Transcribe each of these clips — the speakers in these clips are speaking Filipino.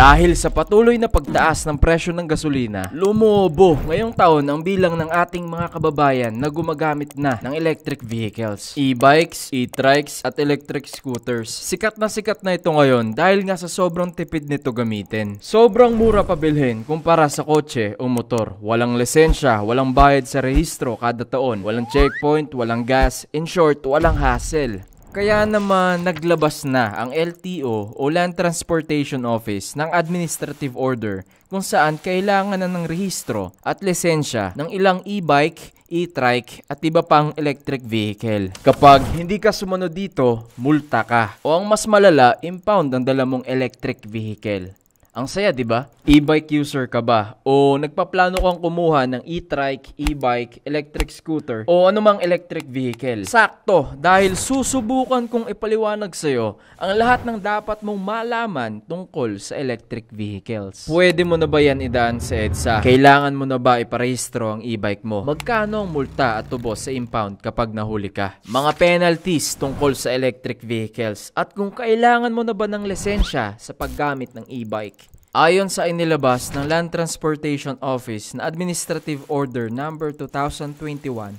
Dahil sa patuloy na pagtaas ng presyo ng gasolina, lumobo ngayong taon ang bilang ng ating mga kababayan na gumagamit na ng electric vehicles, e-bikes, e-trikes at electric scooters. Sikat na sikat na ito ngayon dahil nga sa sobrang tipid nito gamitin. Sobrang mura pabilhin kumpara sa kotse o motor. Walang lisensya, walang bayad sa rehistro kada taon, walang checkpoint, walang gas, in short, walang hassle. Kaya naman naglabas na ang LTO o Land Transportation Office ng administrative order kung saan kailangan na ng rehistro at lisensya ng ilang e-bike, e-trike at iba pang electric vehicle. Kapag hindi ka sumunod dito, multa ka. O ang mas malala, impound ang dala mong electric vehicle. Ang saya, di ba? E-bike user ka ba? O nagpaplano kang kumuha ng e-trike, e-bike, electric scooter, o anumang electric vehicle? Sakto, dahil susubukan kong ipaliwanag sa'yo ang lahat ng dapat mong malaman tungkol sa electric vehicles. Pwede mo na ba yan idaan sa EDSA? Kailangan mo na ba iparehistro ang e-bike mo? Magkano ang multa at tubo sa impound kapag nahuli ka? Mga penalties tungkol sa electric vehicles at kung kailangan mo na ba ng lisensya sa paggamit ng e-bike. Ayon sa inilabas ng Land Transportation Office na Administrative Order number no. 2021-039,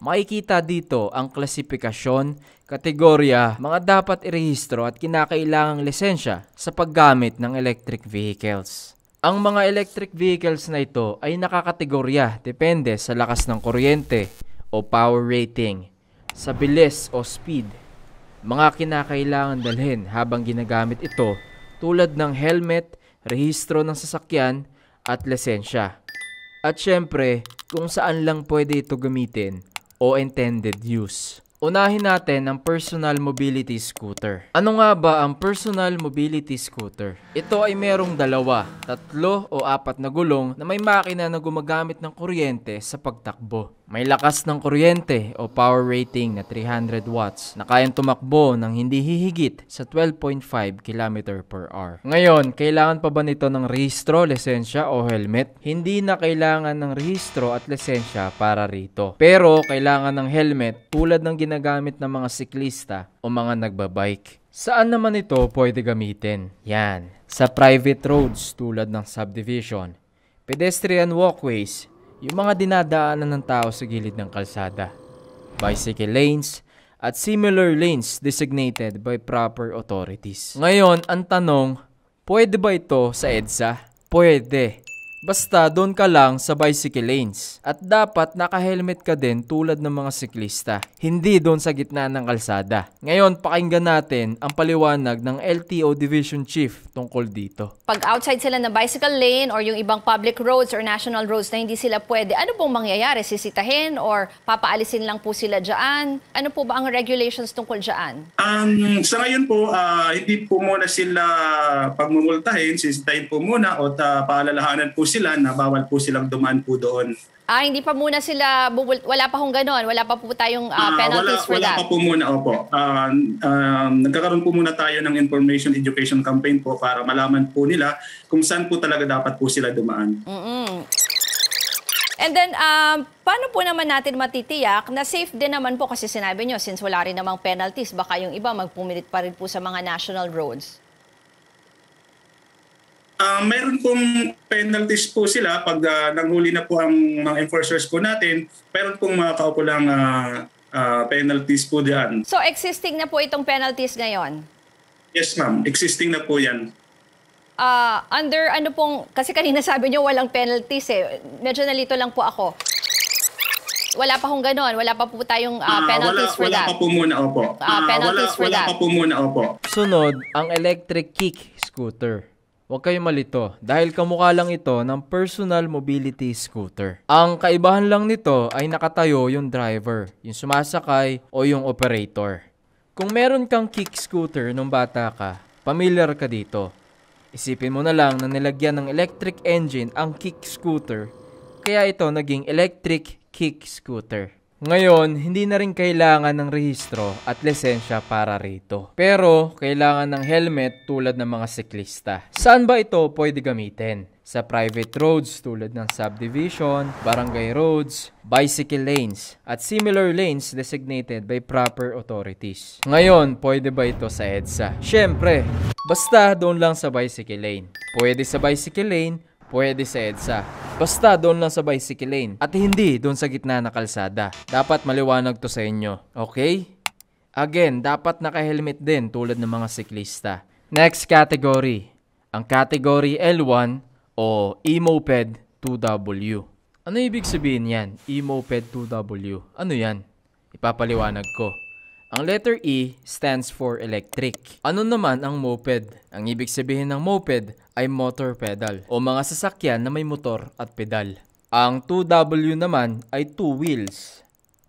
makikita dito ang klasifikasyon, kategorya, mga dapat irehistro at kinakailangang lisensya sa paggamit ng electric vehicles. Ang mga electric vehicles na ito ay nakakategorya depende sa lakas ng kuryente o power rating, sa bilis o speed, mga kinakailangan dalhin habang ginagamit ito tulad ng helmet, rehistro ng sasakyan, at lisensya. At syempre, kung saan lang pwede ito gamitin o intended use. Unahin natin ang personal mobility scooter. Ano nga ba ang personal mobility scooter? Ito ay merong dalawa, tatlo o apat na gulong na may makina na gumagamit ng kuryente sa pagtakbo. May lakas ng kuryente o power rating na 300 watts na kayang tumakbo ng hindi hihigit sa 12.5 km per hour. Ngayon, kailangan pa ba nito ng rehistro, lisensya o helmet? Hindi na kailangan ng rehistro at lisensya para rito. Pero kailangan ng helmet tulad ng ginagamit ng mga siklista o mga nagbabike. Saan naman ito pwede gamitin? Yan, sa private roads tulad ng subdivision, pedestrian walkways, yung mga dinadaanan ng tao sa gilid ng kalsada, bicycle lanes, at similar lanes designated by proper authorities. Ngayon, ang tanong, pwede ba ito sa EDSA? Pwede. Basta doon ka lang sa bicycle lanes. At dapat naka-helmet ka din tulad ng mga siklista. Hindi doon sa gitna ng kalsada. Ngayon, pakinggan natin ang paliwanag ng LTO Division Chief tungkol dito. Pag outside sila ng bicycle lane or yung ibang public roads or national roads na hindi sila pwede, ano pong mangyayari? Sisitahin or papaalisin lang po sila dyan? Ano po ba ang regulations tungkol dyan? Um, sa ngayon po, uh, hindi po muna sila pagmumultahin. Sisitahin po muna o ah, paalalahanan po sila na bawal po silang dumaan po doon. Ah, hindi pa muna sila, wala pa hong ganon, wala pa po tayong uh, penalties uh, wala, for wala that? Wala pa po muna, opo. Uh, uh, nagkakaroon po muna tayo ng information education campaign po para malaman po nila kung saan po talaga dapat po sila dumaan. Mm-mm. And then, um, paano po naman natin matitiyak na safe din naman po kasi sinabi nyo, since wala rin namang penalties, baka yung iba magpumilit pa rin po sa mga national roads? Uh, ah, mayroon pong penalties po sila pag uh, nanghuli na po ang mga enforcers ko natin. Meron pong mga kaukulang uh, uh, penalties po diyan. So existing na po itong penalties ngayon? Yes ma'am, existing na po yan. Uh, under ano pong, kasi kanina sabi nyo walang penalties eh. Medyo nalito lang po ako. Wala pa hong ganon, wala pa po tayong uh, penalties uh, wala, for wala that. Wala pa po muna, opo. Uh, penalties wala, for wala that. Wala pa po muna, opo. Sunod, ang electric kick scooter. Huwag kayong malito dahil kamukha lang ito ng personal mobility scooter. Ang kaibahan lang nito ay nakatayo yung driver, yung sumasakay o yung operator. Kung meron kang kick scooter nung bata ka, pamilyar ka dito. Isipin mo na lang na nilagyan ng electric engine ang kick scooter, kaya ito naging electric kick scooter. Ngayon, hindi na rin kailangan ng rehistro at lisensya para rito. Pero, kailangan ng helmet tulad ng mga siklista. Saan ba ito pwede gamitin? Sa private roads tulad ng subdivision, barangay roads, bicycle lanes, at similar lanes designated by proper authorities. Ngayon, pwede ba ito sa EDSA? Siyempre! Basta doon lang sa bicycle lane. Pwede sa bicycle lane, Pwede sa EDSA. Basta doon lang sa bicycle lane at hindi doon sa gitna na kalsada. Dapat maliwanag to sa inyo. Okay? Again, dapat naka-helmet din tulad ng mga siklista. Next category, ang category L1 o e-moped 2W. Ano ibig sabihin yan? E-moped 2W. Ano yan? Ipapaliwanag ko. Ang letter E stands for electric. Ano naman ang moped? Ang ibig sabihin ng moped ay motor pedal o mga sasakyan na may motor at pedal. Ang 2W naman ay two wheels.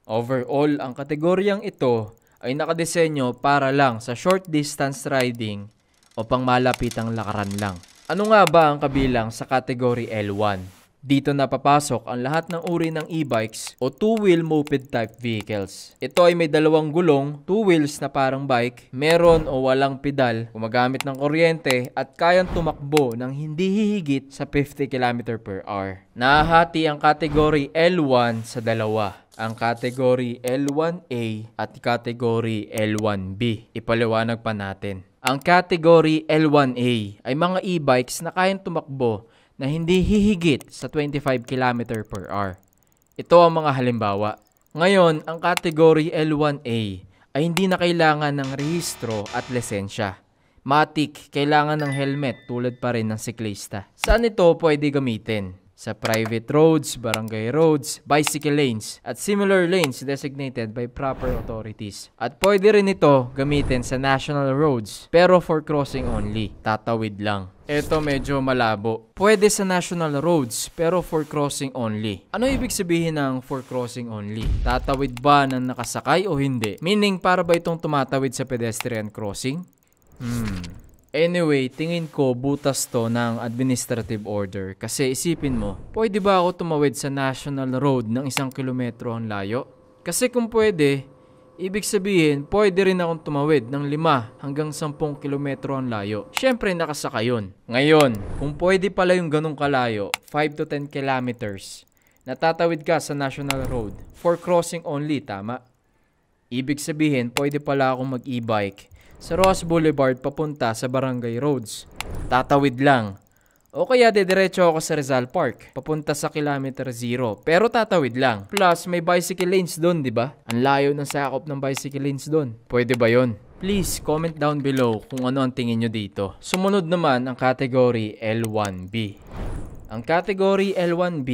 Overall, ang kategoryang ito ay nakadesenyo para lang sa short distance riding o pangmalapitang lakaran lang. Ano nga ba ang kabilang sa category L1? Dito napapasok ang lahat ng uri ng e-bikes o two-wheel moped type vehicles. Ito ay may dalawang gulong, two wheels na parang bike, meron o walang pedal, gumagamit ng kuryente at kayang tumakbo ng hindi hihigit sa 50 km per hour. Nahati ang kategory L1 sa dalawa ang kategory L1A at kategory L1B. Ipaliwanag pa natin. Ang category L1A ay mga e-bikes na kayang tumakbo na hindi hihigit sa 25 km per hour. Ito ang mga halimbawa. Ngayon, ang category L1A ay hindi na kailangan ng rehistro at lisensya. Matic, kailangan ng helmet tulad pa rin ng siklista. Saan ito pwede gamitin? sa private roads, barangay roads, bicycle lanes, at similar lanes designated by proper authorities. At pwede rin ito gamitin sa national roads, pero for crossing only, tatawid lang. Ito medyo malabo. Pwede sa national roads, pero for crossing only. Ano ibig sabihin ng for crossing only? Tatawid ba ng nakasakay o hindi? Meaning, para ba itong tumatawid sa pedestrian crossing? Hmm, Anyway, tingin ko butas to ng administrative order. Kasi isipin mo, pwede ba ako tumawid sa national road ng isang kilometro ang layo? Kasi kung pwede, ibig sabihin pwede rin akong tumawid ng 5 hanggang 10 kilometro ang layo. Siyempre nakasaka yun. Ngayon, kung pwede pala yung ganong kalayo, 5 to 10 kilometers, natatawid ka sa national road for crossing only, tama? Ibig sabihin, pwede pala akong mag-e-bike sa Ross Boulevard papunta sa Barangay Roads. Tatawid lang. O kaya dediretso ako sa Rizal Park, papunta sa kilometer zero, pero tatawid lang. Plus, may bicycle lanes doon, di ba? Ang layo ng sakop ng bicycle lanes doon. Pwede ba yon? Please comment down below kung ano ang tingin nyo dito. Sumunod naman ang category L1B. Ang category L1B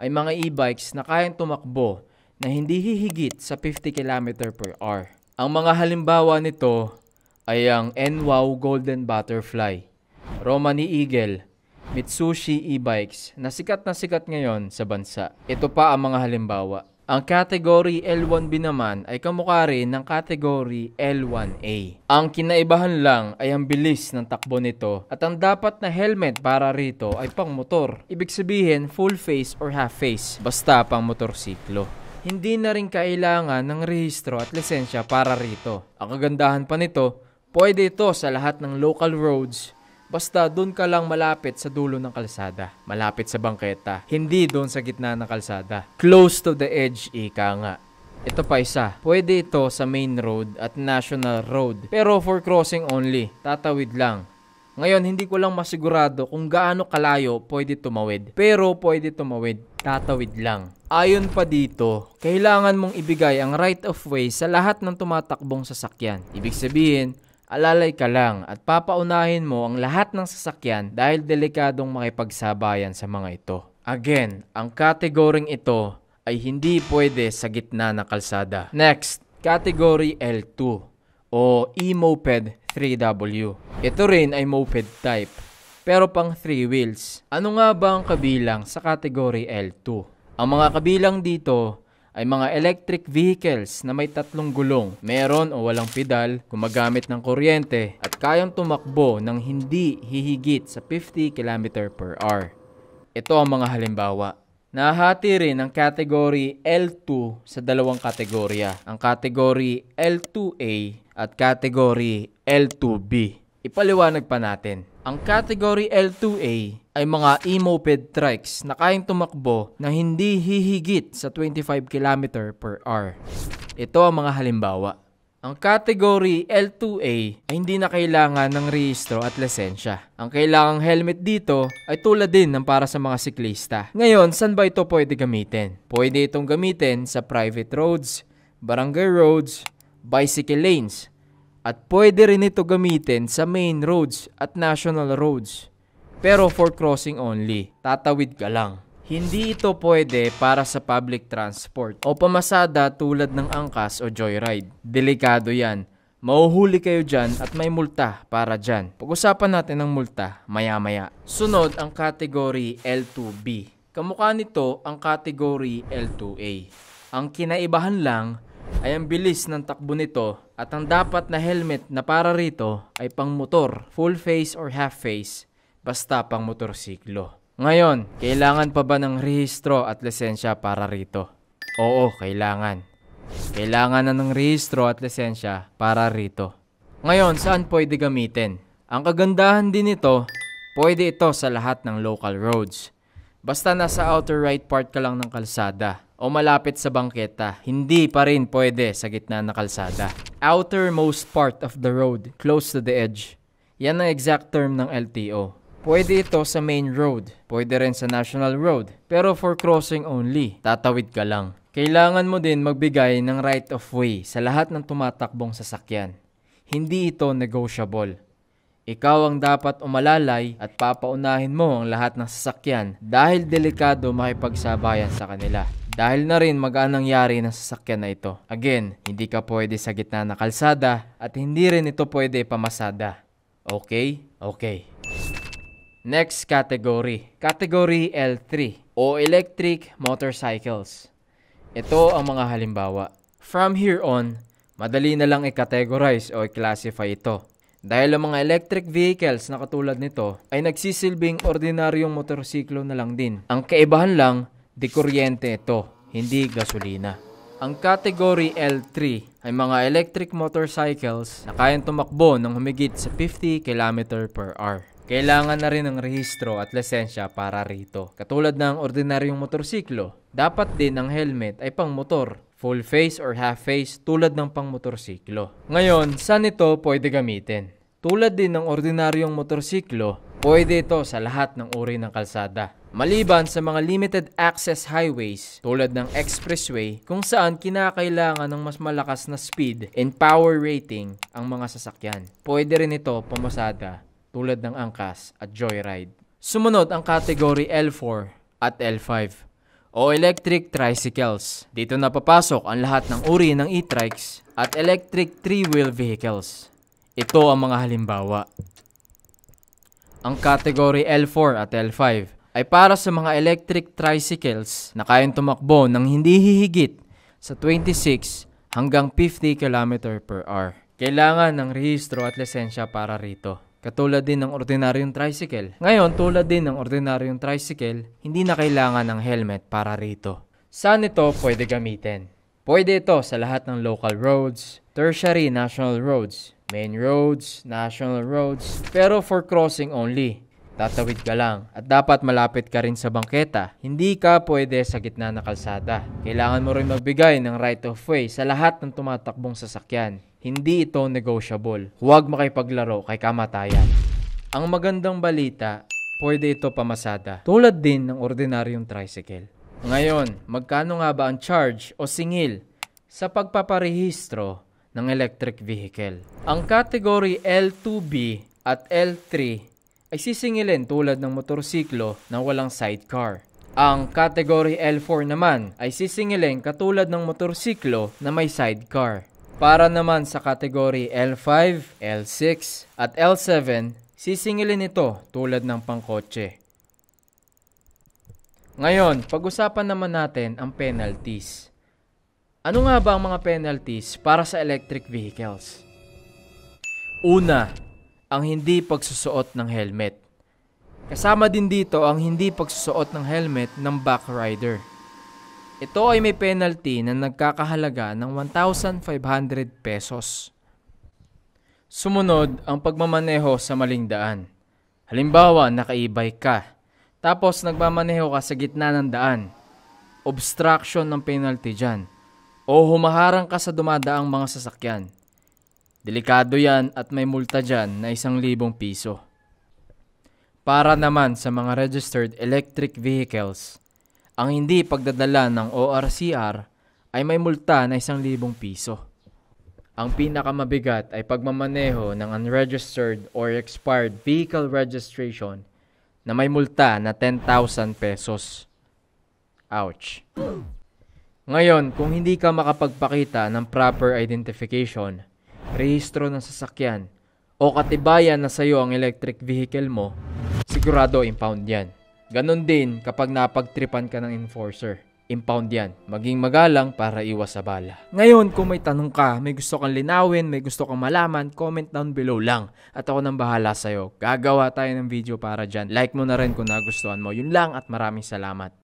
ay mga e-bikes na kayang tumakbo na hindi hihigit sa 50 km per hour. Ang mga halimbawa nito ay ang NWOW Golden Butterfly, Romani Eagle, Mitsushi e-bikes na sikat na sikat ngayon sa bansa. Ito pa ang mga halimbawa. Ang category L1B naman ay kamukha rin ng category L1A. Ang kinaibahan lang ay ang bilis ng takbo nito at ang dapat na helmet para rito ay pang motor. Ibig sabihin full face or half face, basta pang motorsiklo. Hindi na rin kailangan ng rehistro at lisensya para rito. Ang kagandahan pa nito Pwede ito sa lahat ng local roads Basta doon ka lang malapit sa dulo ng kalsada, malapit sa bangketa, hindi doon sa gitna ng kalsada. Close to the edge, ika nga. Ito pa isa, pwede ito sa main road at national road, pero for crossing only, tatawid lang. Ngayon, hindi ko lang masigurado kung gaano kalayo pwede tumawid, pero pwede tumawid, tatawid lang. Ayon pa dito, kailangan mong ibigay ang right of way sa lahat ng tumatakbong sasakyan. Ibig sabihin, alalay ka lang at papaunahin mo ang lahat ng sasakyan dahil delikadong makipagsabayan sa mga ito. Again, ang kategoring ito ay hindi pwede sa gitna ng kalsada. Next, category L2 o e-moped 3W. Ito rin ay moped type pero pang 3 wheels. Ano nga ba ang kabilang sa category L2? Ang mga kabilang dito ay mga electric vehicles na may tatlong gulong, meron o walang pedal, gumagamit ng kuryente at kayang tumakbo ng hindi hihigit sa 50 km per hour. Ito ang mga halimbawa. Nahati rin ang category L2 sa dalawang kategorya, ang category L2A at category L2B. Ipaliwanag pa natin. Ang Category L2A ay mga e-moped trikes na kayang tumakbo na hindi hihigit sa 25 km per hour. Ito ang mga halimbawa. Ang category L2A ay hindi na kailangan ng rehistro at lisensya. Ang kailangang helmet dito ay tulad din ng para sa mga siklista. Ngayon, saan ba ito pwede gamitin? Pwede itong gamitin sa private roads, barangay roads, bicycle lanes, at pwede rin ito gamitin sa main roads at national roads. Pero for crossing only, tatawid ka lang. Hindi ito pwede para sa public transport o pamasada tulad ng angkas o joyride. Delikado yan. Mauhuli kayo dyan at may multa para dyan. Pag-usapan natin ang multa maya-maya. Sunod ang category L2B. Kamukha nito ang category L2A. Ang kinaibahan lang ay ang bilis ng takbo nito at ang dapat na helmet na para rito ay pang motor, full face or half face, basta pang motorsiklo. Ngayon, kailangan pa ba ng rehistro at lisensya para rito? Oo, kailangan. Kailangan na ng rehistro at lisensya para rito. Ngayon, saan pwede gamitin? Ang kagandahan din nito, pwede ito sa lahat ng local roads. Basta nasa outer right part ka lang ng kalsada o malapit sa bangketa. Hindi pa rin pwede sa gitna ng kalsada. Outermost part of the road, close to the edge. Yan ang exact term ng LTO. Pwede ito sa main road, pwede rin sa national road, pero for crossing only, tatawid ka lang. Kailangan mo din magbigay ng right of way sa lahat ng tumatakbong sasakyan. Hindi ito negotiable. Ikaw ang dapat umalalay at papaunahin mo ang lahat ng sasakyan dahil delikado makipagsabayan sa kanila. Dahil na rin magaan nangyari ng sasakyan na ito. Again, hindi ka pwede sa gitna ng kalsada at hindi rin ito pwede pamasada. Okay? Okay. Next category. Category L3 o Electric Motorcycles. Ito ang mga halimbawa. From here on, madali na lang i-categorize o i-classify ito. Dahil ang mga electric vehicles na katulad nito ay nagsisilbing ordinaryong motorsiklo na lang din. Ang kaibahan lang di kuryente ito, hindi gasolina. Ang Category L3 ay mga electric motorcycles na kayang tumakbo ng humigit sa 50 km per hour. Kailangan na rin ng rehistro at lisensya para rito. Katulad ng ordinaryong motorsiklo, dapat din ang helmet ay pang motor, full face or half face tulad ng pang motorsiklo. Ngayon, saan ito pwede gamitin? Tulad din ng ordinaryong motorsiklo, pwede ito sa lahat ng uri ng kalsada. Maliban sa mga limited access highways tulad ng expressway kung saan kinakailangan ng mas malakas na speed and power rating ang mga sasakyan. Pwede rin ito pumasada tulad ng angkas at joyride. Sumunod ang category L4 at L5 o electric tricycles. Dito napapasok ang lahat ng uri ng e-trikes at electric three-wheel vehicles. Ito ang mga halimbawa. Ang category L4 at L5 ay para sa mga electric tricycles na kayang tumakbo ng hindi hihigit sa 26 hanggang 50 km per hour. Kailangan ng rehistro at lisensya para rito. Katulad din ng ordinaryong tricycle. Ngayon, tulad din ng ordinaryong tricycle, hindi na kailangan ng helmet para rito. Saan ito pwede gamitin? Pwede ito sa lahat ng local roads, tertiary national roads, main roads, national roads, pero for crossing only. Tatawid ka lang at dapat malapit ka rin sa bangketa. Hindi ka pwede sa gitna ng kalsada. Kailangan mo rin magbigay ng right of way sa lahat ng tumatakbong sasakyan. Hindi ito negotiable. Huwag makipaglaro kay kamatayan. Ang magandang balita, pwede ito pamasada. Tulad din ng ordinaryong tricycle. Ngayon, magkano nga ba ang charge o singil sa pagpaparehistro ng electric vehicle? Ang category L2B at L3 ay sisingilin tulad ng motorsiklo na walang sidecar. Ang Category L4 naman ay sisingilin katulad ng motorsiklo na may sidecar. Para naman sa Category L5, L6 at L7, sisingilin ito tulad ng pangkotse. Ngayon, pag-usapan naman natin ang penalties. Ano nga ba ang mga penalties para sa electric vehicles? Una, ang hindi pagsusuot ng helmet. Kasama din dito ang hindi pagsusuot ng helmet ng back rider. Ito ay may penalty na nagkakahalaga ng 1,500 pesos. Sumunod ang pagmamaneho sa maling daan. Halimbawa, nakaibay ka. Tapos nagmamaneho ka sa gitna ng daan. Obstruction ng penalty dyan. O humaharang ka sa dumadaang mga sasakyan. Delikado yan at may multa dyan na isang libong piso. Para naman sa mga registered electric vehicles, ang hindi pagdadala ng ORCR ay may multa na isang libong piso. Ang pinakamabigat ay pagmamaneho ng unregistered or expired vehicle registration na may multa na 10,000 pesos. Ouch. Ngayon, kung hindi ka makapagpakita ng proper identification, rehistro ng sasakyan, o katibayan na sa'yo ang electric vehicle mo, sigurado impound yan. Ganon din kapag napagtripan ka ng enforcer. Impound yan. Maging magalang para iwas sa bala. Ngayon, kung may tanong ka, may gusto kang linawin, may gusto kang malaman, comment down below lang. At ako nang bahala sa'yo. Gagawa tayo ng video para dyan. Like mo na rin kung nagustuhan mo. Yun lang at maraming salamat.